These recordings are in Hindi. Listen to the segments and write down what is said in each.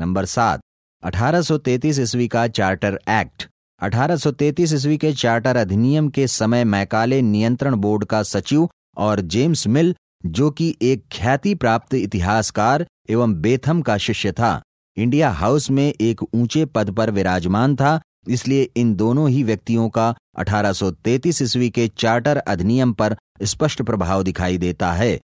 नंबर सात 1833 ईस्वी का चार्टर एक्ट 1833 ईस्वी के चार्टर अधिनियम के समय मैकाले नियंत्रण बोर्ड का सचिव और जेम्स मिल जो कि एक ख्याति प्राप्त इतिहासकार एवं बेथम का शिष्य था इंडिया हाउस में एक ऊंचे पद पर विराजमान था इसलिए इन दोनों ही व्यक्तियों का 1833 ईस्वी के चार्टर अधिनियम पर स्पष्ट प्रभाव दिखाई देता है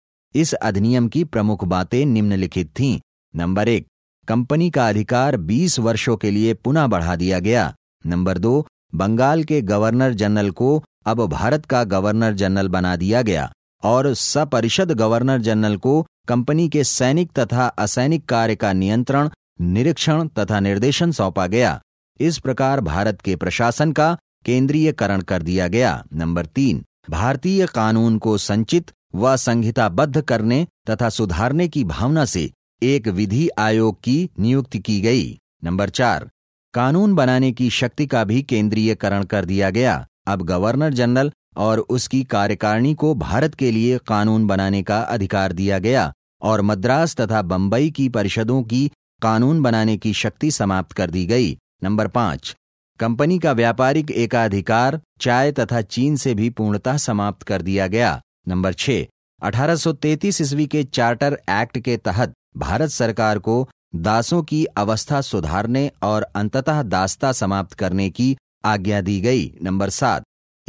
इस अधिनियम की प्रमुख बातें निम्नलिखित थीं नंबर एक कंपनी का अधिकार 20 वर्षों के लिए पुनः बढ़ा दिया गया नंबर दो बंगाल के गवर्नर जनरल को अब भारत का गवर्नर जनरल बना दिया गया और सपरिषद गवर्नर जनरल को कंपनी के सैनिक तथा असैनिक कार्य का नियंत्रण निरीक्षण तथा निर्देशन सौंपा गया इस प्रकार भारत के प्रशासन का केंद्रीयकरण कर दिया गया नंबर तीन भारतीय कानून को संचित व संहिताबद्ध करने तथा सुधारने की भावना से एक विधि आयोग की नियुक्ति की गई नंबर चार कानून बनाने की शक्ति का भी केंद्रीयकरण कर दिया गया अब गवर्नर जनरल और उसकी कार्यकारिणी को भारत के लिए कानून बनाने का अधिकार दिया गया और मद्रास तथा बम्बई की परिषदों की कानून बनाने की शक्ति समाप्त कर दी गई नंबर पांच कंपनी का व्यापारिक एकाधिकार चाय तथा चीन से भी पूर्णतः समाप्त कर दिया गया नंबर छह 1833 ईस्वी के चार्टर एक्ट के तहत भारत सरकार को दासों की अवस्था सुधारने और अंततः दासता समाप्त करने की आज्ञा दी गई नंबर सात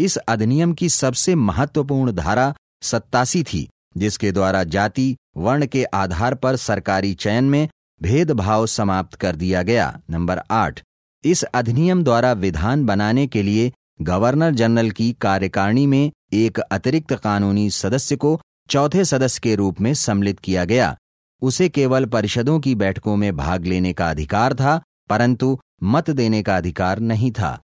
इस अधिनियम की सबसे महत्वपूर्ण धारा सत्तासी थी जिसके द्वारा जाति वर्ण के आधार पर सरकारी चयन में भेदभाव समाप्त कर दिया गया नंबर आठ इस अधिनियम द्वारा विधान बनाने के लिए गवर्नर जनरल की कार्यकारिणी में एक अतिरिक्त कानूनी सदस्य को चौथे सदस्य के रूप में सम्मिलित किया गया उसे केवल परिषदों की बैठकों में भाग लेने का अधिकार था परंतु मत देने का अधिकार नहीं था